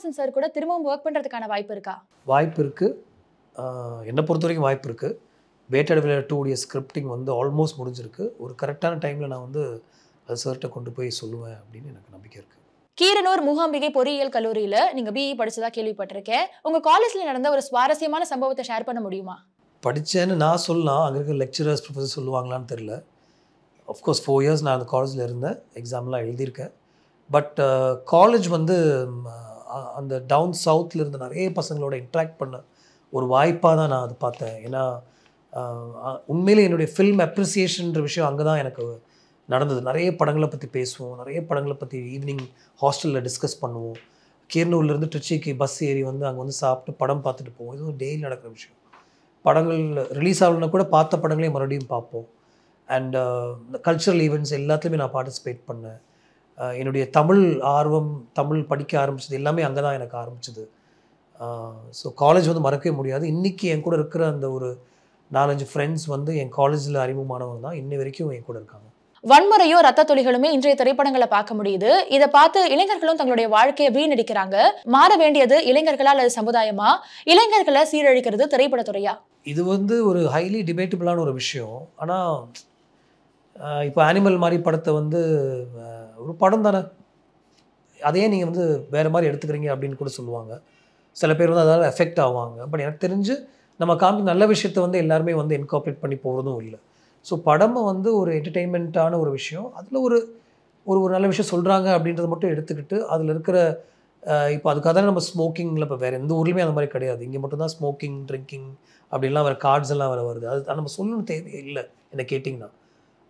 Srinivasan sir கூட திரும்பவும் work பண்ணுறதுக்கான வாய்ப்பு இருக்கா வாய்ப்பு இருக்குது என்னை பொறுத்த வரைக்கும் வாய்ப்பு இருக்குது வேட்டட் டூ டூடைய ஸ்கிரிப்டிங் வந்து ஆல்மோஸ்ட் முடிஞ்சிருக்கு ஒரு கரெக்டான டைமில் நான் வந்து அது சார்கிட்ட கொண்டு போய் சொல்லுவேன் அப்படின்னு எனக்கு நம்பிக்கை இருக்குது கீரனூர் மூகாம்பிகை பொறியியல் கல்லூரியில் நீங்கள் பிஇ e படித்ததாக கேள்விப்பட்டிருக்கேன் உங்கள் காலேஜில் நடந்த ஒரு சுவாரஸ்யமான சம்பவத்தை ஷேர் பண்ண முடியுமா படித்தேன்னு நான் சொல்லலாம் அங்கே இருக்கிற லெக்சரர்ஸ் ப்ரொஃபஸர் சொல்லுவாங்களான்னு தெரில அஃப்கோர்ஸ் ஃபோர் இயர்ஸ் நான் அந்த காலேஜில் இருந்தேன் எக்ஸாம்லாம் எழுதியிருக்கேன் பட் காலேஜ் வந்து அந்த டவுன் சவுத்தில் இருந்த நிறைய பசங்களோட இன்ட்ராக்ட் பண்ண ஒரு வாய்ப்பாக தான் நான் அது பார்த்தேன் ஏன்னா உண்மையிலே என்னுடைய ஃபில்ம் அப்ரிசியேஷன்ற விஷயம் அங்கே தான் எனக்கு நடந்தது நிறைய படங்களை பற்றி பேசுவோம் நிறைய படங்களை பற்றி ஈவினிங் ஹாஸ்டலில் டிஸ்கஸ் பண்ணுவோம் கீர்னூர்லேருந்து திருச்சிக்கு பஸ் ஏறி வந்து அங்கே வந்து சாப்பிட்டு படம் பார்த்துட்டு போவோம் இதுவும் டெய்லி நடக்கிற விஷயம் படங்கள் ரிலீஸ் ஆகலன்னா கூட பார்த்த படங்களையும் மறுபடியும் பார்ப்போம் அண்ட் கல்ச்சுரல் ஈவெண்ட்ஸ் எல்லாத்துலேயுமே நான் பார்ட்டிசிபேட் பண்ணேன் என்னுடைய தமிழ் ஆர்வம் தமிழ் படிக்க ஆரம்பிச்சது எல்லாமே அங்கே தான் எனக்கு ஆரம்பிச்சது ஸோ காலேஜ் வந்து மறக்கவே முடியாது இன்றைக்கி என் கூட இருக்கிற அந்த ஒரு நாலஞ்சு ஃப்ரெண்ட்ஸ் வந்து என் காலேஜில் அறிமுகமானவங்க தான் இன்ன வரைக்கும் என் கூட இருக்காங்க வன்முறையோ ரத்த துளிகளுமே இன்றைய திரைப்படங்களை பார்க்க முடியுது இதை பார்த்து இளைஞர்களும் தங்களுடைய வாழ்க்கையை வீணடிக்கிறாங்க மாற வேண்டியது இளைஞர்களா அல்லது சமுதாயமா இளைஞர்களை சீரழிக்கிறது திரைப்படத்துறையா இது வந்து ஒரு ஹைலி டிபேட்டபிளான ஒரு விஷயம் ஆனால் இப்போ அனிமல் மாதிரி படத்தை வந்து ஒரு படம் தானே அதையே நீங்கள் வந்து வேறு மாதிரி எடுத்துக்கிறீங்க அப்படின்னு கூட சொல்லுவாங்க சில பேர் வந்து அதால் எஃபெக்ட் ஆவாங்க பட் எனக்கு தெரிஞ்சு நம்ம காமி நல்ல விஷயத்தை வந்து எல்லாருமே வந்து இன்கார்பரேட் பண்ணி போகிறதும் இல்லை ஸோ படமை வந்து ஒரு என்டர்டெயின்மெண்ட்டான ஒரு விஷயம் அதில் ஒரு ஒரு ஒரு நல்ல விஷயம் சொல்கிறாங்க அப்படின்றத மட்டும் எடுத்துக்கிட்டு அதில் இருக்கிற இப்போ அதுக்காக தானே நம்ம ஸ்மோக்கிங்கில் இப்போ வேறு எந்த ஊர்லேயுமே அந்த மாதிரி கிடையாது இங்கே மட்டும்தான் ஸ்மோக்கிங் ட்ரிங்கிங் அப்படின்லாம் வேறு கார்ட்ஸ் எல்லாம் வேறு வருது அது நம்ம சொல்லணும் தேவையே இல்லை என்னை கேட்டிங்கன்னா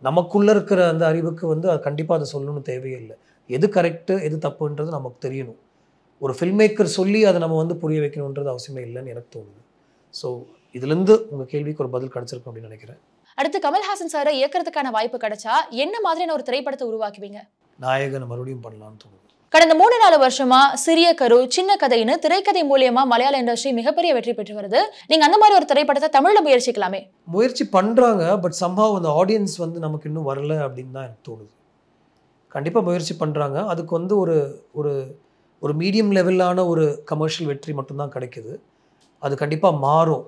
நமக்குள்ளே இருக்கிற அந்த அறிவுக்கு வந்து அது கண்டிப்பாக அதை சொல்லணும்னு தேவையே இல்லை எது கரெக்டு எது தப்புன்றது நமக்கு தெரியணும் ஒரு ஃபில்ம் மேக்கர் சொல்லி அதை நம்ம வந்து புரிய வைக்கணுன்றது அவசியமே இல்லைன்னு எனக்கு தோணுது ஸோ இதுலேருந்து உங்கள் கேள்விக்கு ஒரு பதில் கிடச்சிருக்கும் அப்படின்னு நினைக்கிறேன் அடுத்து கமல்ஹாசன் சாரை இயக்கிறதுக்கான வாய்ப்பு கிடைச்சா என்ன மாதிரியான ஒரு திரைப்படத்தை உருவாக்குவீங்க நாயகனை மறுபடியும் பண்ணலான்னு தோணுது கடந்த மூணு நாலு வருஷமா சிறிய கரு சின்ன கதைன்னு திரைக்கதை மூலியமா மலையாள இண்டஸ்ட்ரி மிகப்பெரிய வெற்றி பெற்று வருது நீங்க அந்த மாதிரி ஒரு திரைப்படத்தை தமிழ்ல முயற்சிக்கலாமே முயற்சி பண்றாங்க பட் சம்பவம் அந்த ஆடியன்ஸ் வந்து நமக்கு இன்னும் வரல அப்படின்னு தான் எனக்கு தோணுது கண்டிப்பாக முயற்சி பண்ணுறாங்க அதுக்கு வந்து ஒரு ஒரு ஒரு மீடியம் லெவலான ஒரு கமர்ஷியல் வெற்றி மட்டும்தான் கிடைக்குது அது கண்டிப்பாக மாறும்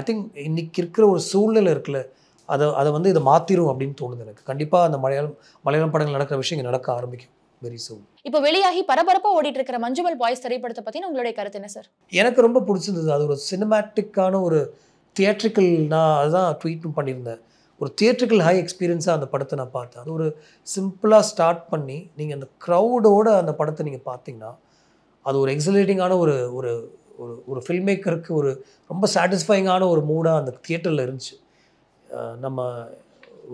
ஐ திங்க் இன்னைக்கு இருக்கிற ஒரு சூழ்நிலை இருக்குல்ல அதை அதை வந்து இதை மாற்றிடும் அப்படின்னு தோணுது எனக்கு கண்டிப்பாக அந்த மலையாளம் மலையாளம் படங்கள் நடக்கிற விஷயம் இங்கே நடக்க ஆரம்பிக்கும் வெரி சூன் இப்போ வெளியாகி பரபரப்பாக ஓடிட்டு இருக்கிற மஞ்சுமல் பாய்ஸ் திரைப்படத்தை பற்றின உங்களுடைய கருத்து என்ன சார் எனக்கு ரொம்ப பிடிச்சிருந்தது அது ஒரு சினிமேட்டிக்கான ஒரு தியேட்ரிக்கல் நான் அதுதான் ட்வீட்டும் பண்ணியிருந்தேன் ஒரு தியேட்ரிக்கல் ஹை எக்ஸ்பீரியன்ஸாக அந்த படத்தை நான் பார்த்தேன் அது ஒரு சிம்பிளாக ஸ்டார்ட் பண்ணி நீங்கள் அந்த க்ரௌடோடு அந்த படத்தை நீங்கள் பார்த்தீங்கன்னா அது ஒரு எக்ஸலேட்டிங்கான ஒரு ஒரு ஒரு ஒரு ஃபில்ம் மேக்கருக்கு ஒரு ரொம்ப சாட்டிஸ்ஃபைங்கான ஒரு மூடாக அந்த தியேட்டரில் இருந்துச்சு நம்ம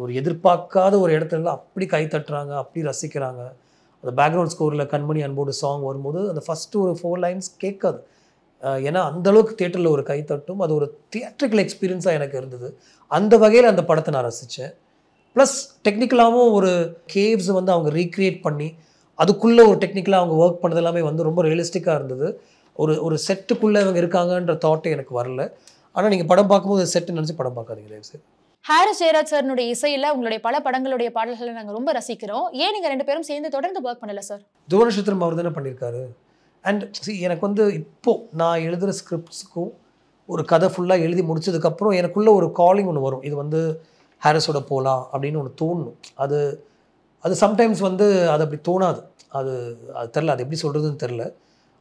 ஒரு எதிர்பார்க்காத ஒரு இடத்துல அப்படி கை தட்டுறாங்க அப்படி ரசிக்கிறாங்க அந்த பேக்ரவுண்ட் ஸ்கோரில் கண்மணி அன்போடு சாங் வரும்போது அந்த ஃபஸ்ட்டு ஒரு ஃபோர் லைன்ஸ் கேட்காது ஏன்னா அந்தளவுக்கு தேட்டரில் ஒரு கை தட்டும் அது ஒரு தியேட்ரிக்கல் எக்ஸ்பீரியன்ஸாக எனக்கு இருந்தது அந்த வகையில் அந்த படத்தை நான் ரசித்தேன் ப்ளஸ் டெக்னிக்கலாகவும் ஒரு கேவ்ஸ் வந்து அவங்க ரீக்ரியேட் பண்ணி அதுக்குள்ளே ஒரு டெக்னிக்கலாக அவங்க ஒர்க் பண்ணது எல்லாமே வந்து ரொம்ப ரியலிஸ்டிக்காக இருந்தது ஒரு ஒரு செட்டுக்குள்ளே இவங்க இருக்காங்கன்ற தாட்டே எனக்கு வரல ஆனால் நீங்கள் படம் பார்க்கும்போது செட்டு நினச்சி படம் பார்க்காதீங்க தயவு செய்து ஹாரிஸ் ஜெயராஜ் சார்னுடைய இசையில் உங்களுடைய பல படங்களுடைய பாடல்களை நாங்கள் ரொம்ப ரசிக்கிறோம் ஏன் நீங்கள் ரெண்டு பேரும் சேர்ந்து தொடர்ந்து ஒர்க் பண்ணல சார் தூரநட்சத்திரம் அவர் தானே பண்ணியிருக்காரு அண்ட் சி எனக்கு வந்து இப்போது நான் எழுதுகிற ஸ்கிரிப்ட்ஸுக்கும் ஒரு கதை ஃபுல்லாக எழுதி முடிச்சதுக்கப்புறம் எனக்குள்ளே ஒரு காலிங் ஒன்று வரும் இது வந்து ஹாரிஸோட போகலாம் அப்படின்னு ஒன்று தோணும் அது அது சம்டைம்ஸ் வந்து அது அப்படி தோணாது அது அது தெரில அது எப்படி சொல்கிறதுன்னு தெரில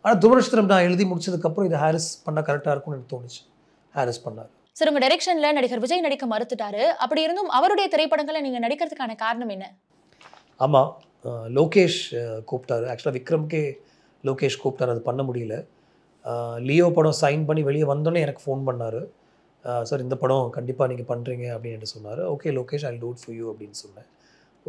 ஆனால் தூரநட்சத்திரம் நான் எழுதி முடிச்சதுக்கப்புறம் இது ஹாரிஸ் பண்ணால் கரெக்டாக இருக்கும்னு எனக்கு தோணுச்சு ஹாரஸ் பண்ணார் சார் உங்கள் டைரெக்ஷனில் நடிகர் விஜய் நடிக்க மறுத்துட்டாரு அப்படி இருந்தும் அவருடைய திரைப்படங்களை நீங்கள் நடிக்கிறதுக்கான காரணம் என்ன ஆமாம் லோகேஷ் கூப்பிட்டாரு ஆக்சுவலாக விக்ரம்கே லோகேஷ் கூப்பிட்டார் அது பண்ண முடியல லியோ படம் சைன் பண்ணி வெளியே வந்தோடனே எனக்கு ஃபோன் பண்ணார் சார் இந்த படம் கண்டிப்பாக நீங்கள் பண்ணுறீங்க அப்படின்னு சொன்னார் okay Lokesh I dude for you அப்படின்னு சொன்னேன்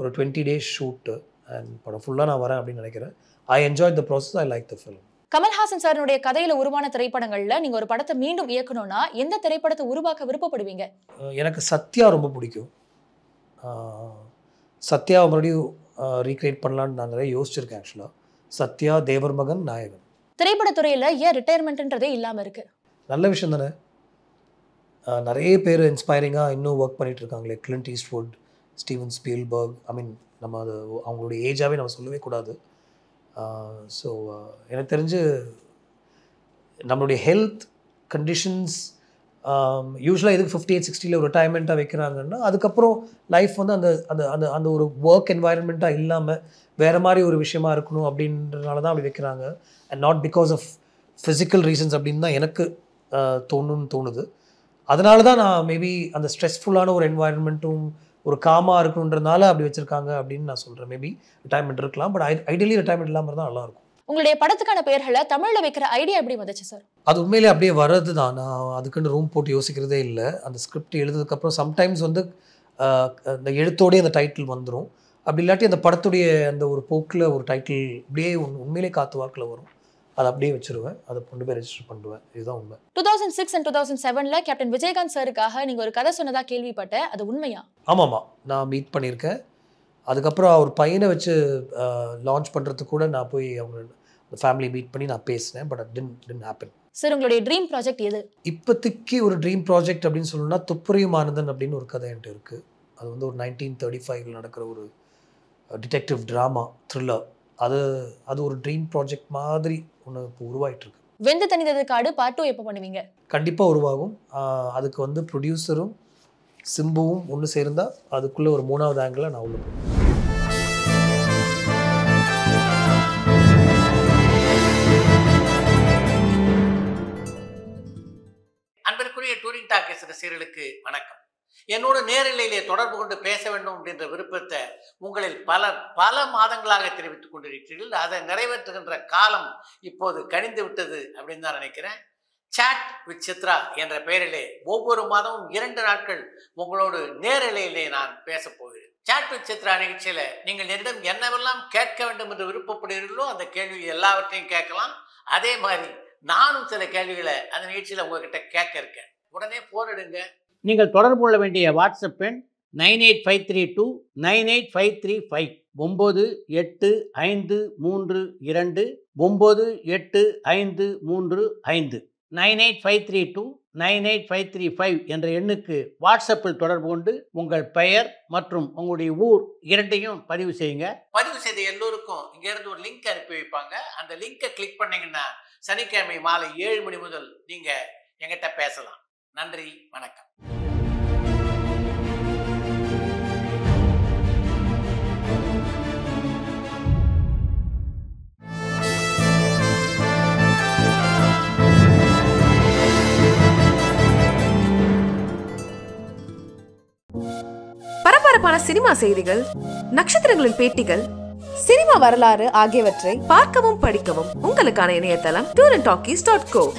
ஒரு டுவெண்ட்டி டேஸ் ஷூட்டு அண்ட் படம் ஃபுல்லாக நான் வரேன் அப்படின்னு நினைக்கிறேன் I enjoy the process I like the film Kamal Haasan சாரினுடைய கதையில உருவான திரைப்படங்கள்ல நீங்க ஒரு படத்தை மீண்டும் இயக்கணும்னா எந்த திரைப்படத்தை உருவாக்க விருப்பப்படுவீங்க எனக்கு சத்யா ரொம்ப பிடிக்கும் சத்யா மறுபடியும் ரீக்ரியேட் பண்ணலான்னு நான் நிறைய யோசிச்சிருக்கேன் ஆக்சுவலாக சத்யா தேவர் மகன் நாயகன் திரைப்படத்துறையில் ஏன் ரிட்டையர்மெண்ட்டுன்றதே இல்லாமல் இருக்கு நல்ல விஷயம் தானே நிறைய பேர் இன்ஸ்பைரிங்காக இன்னும் ஒர்க் பண்ணிட்டு இருக்காங்களே Clint Eastwood Steven Spielberg I mean நம்ம அது அவங்களுடைய ஏஜாகவே நம்ம சொல்லவே கூடாது ஸோ எனக்கு தெரிஞ்சு நம்மளுடைய ஹெல்த் கண்டிஷன்ஸ் யூஸ்வலாக இதுக்கு ஃபிஃப்டி எயிட் சிக்ஸ்டியில் ரிட்டையர்மெண்ட்டாக வைக்கிறாங்கன்னா அதுக்கப்புறம் லைஃப் வந்து அந்த அந்த அந்த அந்த ஒரு ஒர்க் என்வாயன்மெண்ட்டாக இல்லாமல் வேறு மாதிரி ஒரு விஷயமா இருக்கணும் அப்படின்றனால தான் அப்படி வைக்கிறாங்க and not because of physical reasons அப்படின்னு தான் எனக்கு தோணுன்னு தோணுது அதனால தான் நான் மேபி அந்த ஸ்ட்ரெஸ்ஃபுல்லான ஒரு என்வாயன்மெண்ட்டும் ஒரு காமாக இருக்கணுன்றதுனால அப்படி வச்சுருக்காங்க அப்படின்னு நான் சொல்கிறேன் மேபி ரிட்டைர்மெண்ட் இருக்கலாம் பட் ஐடியலி ரிட்டைர்மெண்ட் இல்லாமல் இருந்தால் நல்லாயிருக்கும் உங்களுடைய படத்துக்கான பெயர்களை தமிழில் வைக்கிற ஐடியா எப்படி வந்துச்சு சார் அது உண்மையிலே அப்படியே வர்றது தான் நான் அதுக்குன்னு ரூம் போட்டு யோசிக்கிறதே இல்லை அந்த ஸ்கிரிப்ட் எழுதுறதுக்கப்புறம் சம்டைம்ஸ் வந்து அந்த எழுத்தோடே அந்த டைட்டில் வந்துடும் அப்படி இல்லாட்டி அந்த படத்துடைய அந்த ஒரு போக்கில் ஒரு டைட்டில் அப்படியே உண்மையிலே காத்து வாக்கில் வரும் அதை அப்படியே வச்சிருவேன் அதை கொண்டு போய் ரெஜிஸ்டர் பண்ணுவேன் இதுதான் உண்மை two thousand six and two thousand செவனில் கேப்டன் விஜயகாந்த் சாருக்காக நீங்கள் ஒரு கதை சொன்னதாக கேள்விப்பட்டேன் அது உண்மையா ஆமாம்மா நான் மீட் பண்ணியிருக்கேன் அதுக்கப்புறம் அவர் பையனை வச்சு லான்ச் பண்ணுறதுக்கு கூட நான் போய் அவங்க ஃபேமிலி மீட் பண்ணி நான் பேசினேன் but didn't didn't happen sir உங்களுடைய ட்ரீம் ப்ராஜெக்ட் எது இப்போதைக்கு ஒரு ட்ரீம் ப்ராஜெக்ட் அப்படின்னு சொல்லணும்னா துப்புரியும் ஆனந்தன் அப்படின்னு ஒரு கதை என்கிட்ட இருக்குது அது வந்து ஒரு நைன்டீன் தேர்ட்டி ஃபைவ்ல நடக்கிற ஒரு டிடெக்டிவ் ட்ராமா த்ரில்லர் அது அது ஒரு ட்ரீம் ப்ராஜெக்ட் மாதிரி ஒன்று இப்போ உருவாயிட்டுருக்கு வெந்து தனித்தது காடு பார்ட் டூ எப்போ பண்ணுவீங்க கண்டிப்பாக உருவாகும் அதுக்கு வந்து ப்ரொடியூசரும் சிம்புவும் ஒன்று சேர்ந்தால் அதுக்குள்ளே ஒரு மூணாவது ஆங்கில நான் உள்ள போவேன் அன்பிற்குரிய டூரிங் டாக்கேஸ் ரசிகர்களுக்கு வணக்கம் என்னோட நேரிலையிலே தொடர்பு கொண்டு பேச வேண்டும் அப்படின்ற விருப்பத்தை உங்களில் பலர் பல மாதங்களாக தெரிவித்துக் கொண்டிருக்கிறீர்கள் அதை நிறைவேற்றுகின்ற காலம் இப்போது கணிந்து விட்டது அப்படின்னு தான் நினைக்கிறேன் சாட் வித் சித்ரா என்ற பெயரிலே ஒவ்வொரு மாதமும் இரண்டு நாட்கள் உங்களோடு நேரிலையிலே நான் பேசப் போகிறேன் சாட் வித் சித்ரா நிகழ்ச்சியில் நீங்கள் என்னிடம் என்னவெல்லாம் கேட்க வேண்டும் என்று விருப்பப்படுகிறீர்களோ அந்த கேள்வி எல்லாவற்றையும் கேட்கலாம் அதே மாதிரி நானும் சில கேள்விகளை அந்த நிகழ்ச்சியில் உங்ககிட்ட கேட்க இருக்கேன் உடனே போரிடுங்க நீங்கள் தொடர்பு கொள்ள வேண்டிய வாட்ஸ்அப் எண் nine eight five three two nine eight five three five ஒம்பது எட்டு ஐந்து மூன்று இரண்டு ஒம்பது எட்டு ஐந்து மூன்று ஐந்து nine eight five three two nine eight five three five என்ற எண்ணுக்கு வாட்ஸ்அப்பில் தொடர்பு கொண்டு உங்கள் பெயர் மற்றும் உங்களுடைய ஊர் இரண்டையும் பதிவு செய்யுங்க பதிவு செய்த எல்லோருக்கும் இங்கேருந்து ஒரு லிங்க் அனுப்பி வைப்பாங்க அந்த லிங்கை கிளிக் பண்ணிங்கன்னா சனிக்கிழமை மாலை ஏழு மணி முதல் நீங்கள் எங்கிட்ட பேசலாம் நன்றி வணக்கம் சினிமா செய்திகள் நட்சத்திரங்களின் பேட்டிகள் சினிமா வரலாறு ஆகியவற்றை பார்க்கவும் படிக்கவும் உங்களுக்கான இணையதளம் அண்ட் டாட் கோ